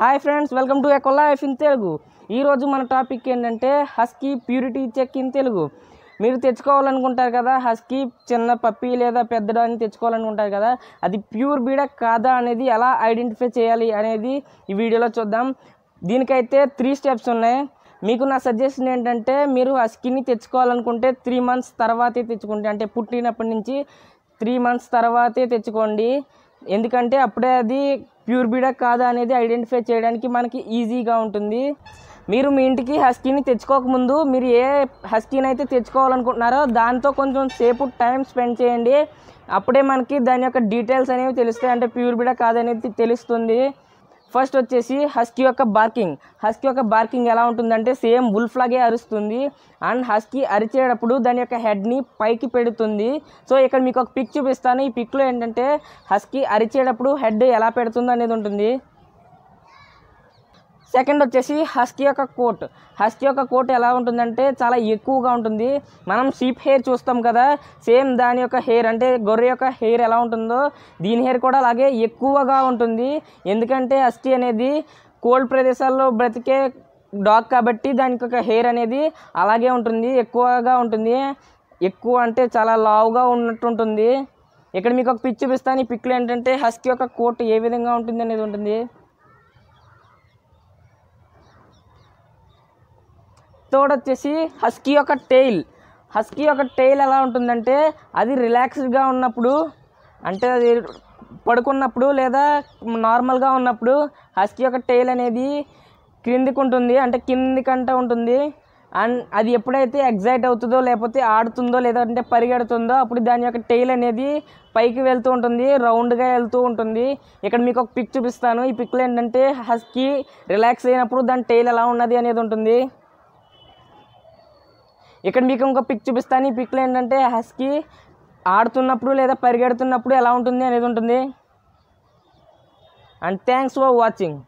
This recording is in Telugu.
hi friends welcome to eco life in Telugu ఈరోజు మన టాపిక్ ఏంటంటే husky purity check in Telugu మీరు తెచ్చుకోవాలనుకుంటారు కదా హస్కీ చిన్న పప్పి లేదా పెద్దడాన్ని తెచ్చుకోవాలనుకుంటారు కదా అది ప్యూర్ బీడ కాదా అనేది ఎలా ఐడెంటిఫై చేయాలి అనేది ఈ వీడియోలో చూద్దాం దీనికైతే త్రీ స్టెప్స్ ఉన్నాయి మీకు నా సజెషన్ ఏంటంటే మీరు హస్కీని తెచ్చుకోవాలనుకుంటే త్రీ మంత్స్ తర్వాతే తెచ్చుకోండి అంటే పుట్టినప్పటి నుంచి త్రీ మంత్స్ తర్వాతే తెచ్చుకోండి ఎందుకంటే అప్పుడే అది ప్యూర్ బీడా కాదా అనేది ఐడెంటిఫై చేయడానికి మనకి ఈజీగా ఉంటుంది మీరు మీ ఇంటికి హస్కీని తెచ్చుకోకముందు మీరు ఏ హస్కీని అయితే తెచ్చుకోవాలనుకుంటున్నారో దాంతో కొంచెం సేపు టైం స్పెండ్ చేయండి అప్పుడే మనకి దాని యొక్క డీటెయిల్స్ అనేవి తెలుస్తాయి అంటే ప్యూర్ బీడా కాదనేది తెలుస్తుంది ఫస్ట్ వచ్చేసి హస్కీ యొక్క బార్కింగ్ హస్కీ యొక్క బార్కింగ్ ఎలా ఉంటుందంటే సేమ్ వుల్ఫ్ అరుస్తుంది అండ్ హస్కీ అరిచేటప్పుడు దాని యొక్క హెడ్ని పైకి పెడుతుంది సో ఇక్కడ మీకు ఒక పిక్ చూపిస్తాను ఈ పిక్లో ఏంటంటే హస్కీ అరిచేటప్పుడు హెడ్ ఎలా పెడుతుంది అనేది ఉంటుంది సెకండ్ వచ్చేసి హస్కి యొక్క కోట్ హస్కి యొక్క కోట్ ఎలా ఉంటుందంటే చాలా ఎక్కువగా ఉంటుంది మనం షీప్ హెయిర్ చూస్తాం కదా సేమ్ దాని యొక్క హెయిర్ అంటే గొర్రె యొక్క హెయిర్ ఎలా ఉంటుందో దీని హెయిర్ కూడా అలాగే ఎక్కువగా ఉంటుంది ఎందుకంటే హస్కీ అనేది కోల్డ్ ప్రదేశాల్లో బ్రతికే డాగ్ కాబట్టి దానికి ఒక హెయిర్ అనేది అలాగే ఉంటుంది ఎక్కువగా ఉంటుంది ఎక్కువ అంటే చాలా లావుగా ఉన్నట్టు ఉంటుంది ఇక్కడ మీకు ఒక పిక్ చూపిస్తాను ఈ పిక్లో ఏంటంటే హస్కి యొక్క కోట్ ఏ విధంగా ఉంటుంది అనేది ఉంటుంది థర్డ్ వచ్చేసి హస్కీ యొక్క టెయిల్ హస్కీ యొక్క టెయిల్ ఎలా ఉంటుందంటే అది రిలాక్స్డ్గా ఉన్నప్పుడు అంటే అది పడుకున్నప్పుడు లేదా నార్మల్గా ఉన్నప్పుడు హస్కీ యొక్క టెయిల్ అనేది క్రిందికి ఉంటుంది అంటే కిందికంట ఉంటుంది అండ్ అది ఎప్పుడైతే ఎగ్జైట్ అవుతుందో లేకపోతే ఆడుతుందో లేదంటే పరిగెడుతుందో అప్పుడు దాని యొక్క టెయిల్ అనేది పైకి వెళ్తూ ఉంటుంది రౌండ్గా వెళ్తూ ఉంటుంది ఇక్కడ మీకు ఒక పిక్ చూపిస్తాను ఈ పిక్లో ఏంటంటే హస్కీ రిలాక్స్ అయినప్పుడు దాని టెయిల్ ఎలా ఉన్నది అనేది ఉంటుంది ఇక్కడ మీకు ఇంకో పిక్ చూపిస్తాను ఈ పిక్లో ఏంటంటే హస్కీ ఆడుతున్నప్పుడు లేదా పరిగెడుతున్నప్పుడు ఎలా ఉంటుంది అనేది ఉంటుంది అండ్ థ్యాంక్స్ ఫర్ వాచింగ్